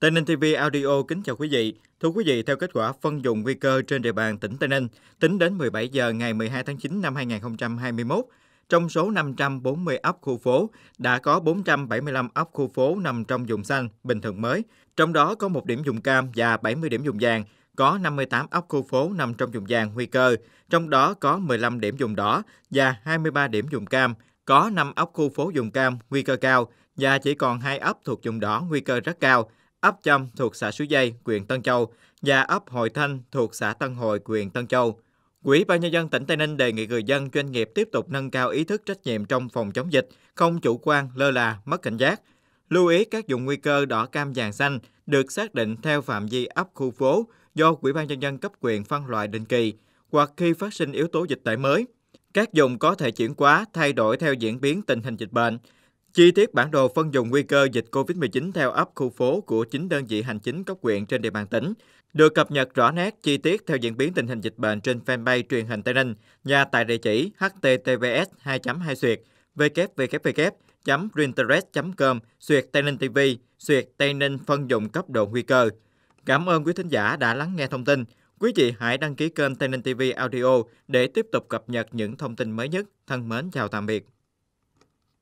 Tây Ninh TV Audio kính chào quý vị. Thưa quý vị, theo kết quả phân vùng nguy cơ trên địa bàn tỉnh Tây Ninh, tính đến 17 giờ ngày 12 tháng 9 năm 2021, trong số 540 ấp khu phố đã có 475 ấp khu phố nằm trong vùng xanh bình thường mới, trong đó có một điểm dùng cam và 70 điểm dùng vàng, có 58 ấp khu phố nằm trong vùng vàng nguy cơ, trong đó có 15 điểm dùng đỏ và 23 điểm dùng cam, có 5 ấp khu phố dùng cam nguy cơ cao và chỉ còn 2 ấp thuộc dùng đỏ nguy cơ rất cao ấp Châm thuộc xã Suối Dây, huyện Tân Châu và ấp Hội Thanh thuộc xã Tân Hội, huyện Tân Châu. Quỹ ban nhân dân tỉnh Tây Ninh đề nghị người dân doanh nghiệp tiếp tục nâng cao ý thức trách nhiệm trong phòng chống dịch, không chủ quan, lơ là, mất cảnh giác. Lưu ý các vùng nguy cơ đỏ cam vàng xanh được xác định theo phạm vi ấp khu phố do Quỹ ban nhân dân cấp quyền phân loại định kỳ hoặc khi phát sinh yếu tố dịch tễ mới. Các vùng có thể chuyển hóa, thay đổi theo diễn biến tình hình dịch bệnh, Chi tiết bản đồ phân vùng nguy cơ dịch COVID-19 theo ấp khu phố của chính đơn vị hành chính cấp huyện trên địa bàn tỉnh được cập nhật rõ nét chi tiết theo diễn biến tình hình dịch bệnh trên fanpage truyền hình Tây Ninh và tại địa chỉ https 2 2 suyệt www pinterest com suyệt Tây Ninh TV suyệt Tây Ninh phân vùng cấp độ nguy cơ. Cảm ơn quý thính giả đã lắng nghe thông tin. Quý vị hãy đăng ký kênh Tây Ninh TV Audio để tiếp tục cập nhật những thông tin mới nhất. Thân mến chào tạm biệt.